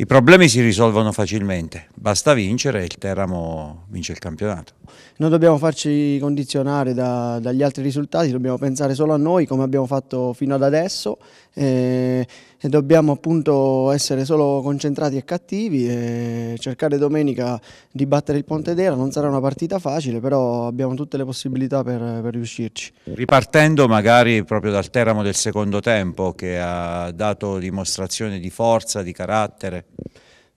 I problemi si risolvono facilmente, basta vincere e il Teramo vince il campionato. Non dobbiamo farci condizionare da, dagli altri risultati, dobbiamo pensare solo a noi come abbiamo fatto fino ad adesso e, eh, e dobbiamo appunto essere solo concentrati e cattivi e cercare domenica di battere il Pontedera, non sarà una partita facile però abbiamo tutte le possibilità per, per riuscirci. Ripartendo magari proprio dal Teramo del secondo tempo che ha dato dimostrazione di forza, di carattere?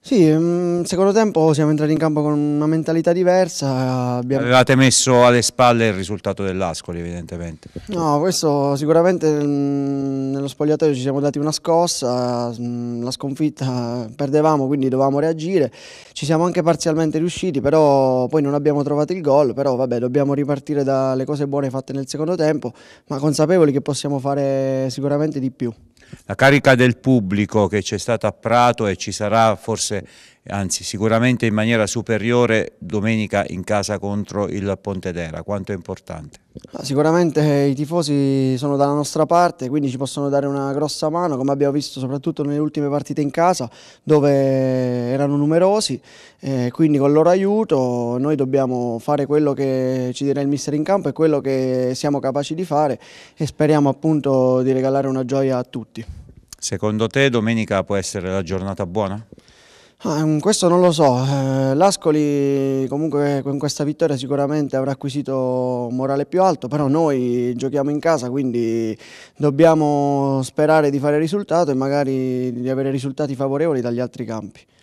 Sì, mh, mm, secondo tempo siamo entrati in campo con una mentalità diversa. Abbiamo... Avevate messo alle spalle il risultato dell'Ascoli evidentemente. No, questo sicuramente mm, nello spogliatoio ci siamo dati una scossa, mm, la sconfitta perdevamo quindi dovevamo reagire, ci siamo anche parzialmente riusciti però poi non abbiamo trovato il gol, però vabbè dobbiamo ripartire dalle cose buone fatte nel secondo tempo ma consapevoli che possiamo fare sicuramente di più la carica del pubblico che c'è stata a Prato e ci sarà forse anzi sicuramente in maniera superiore domenica in casa contro il Pontedera, quanto è importante? Sicuramente eh, i tifosi sono dalla nostra parte, quindi ci possono dare una grossa mano, come abbiamo visto soprattutto nelle ultime partite in casa, dove erano numerosi, eh, quindi con il loro aiuto noi dobbiamo fare quello che ci dirà il mister in campo e quello che siamo capaci di fare e speriamo appunto di regalare una gioia a tutti. Secondo te domenica può essere la giornata buona? Ah, mm, questo non lo so, eh, l'Ascoli comunque con questa vittoria sicuramente avrà acquisito un morale più alto, però noi giochiamo in casa quindi dobbiamo sperare di fare risultato e magari di avere risultati favorevoli dagli altri campi.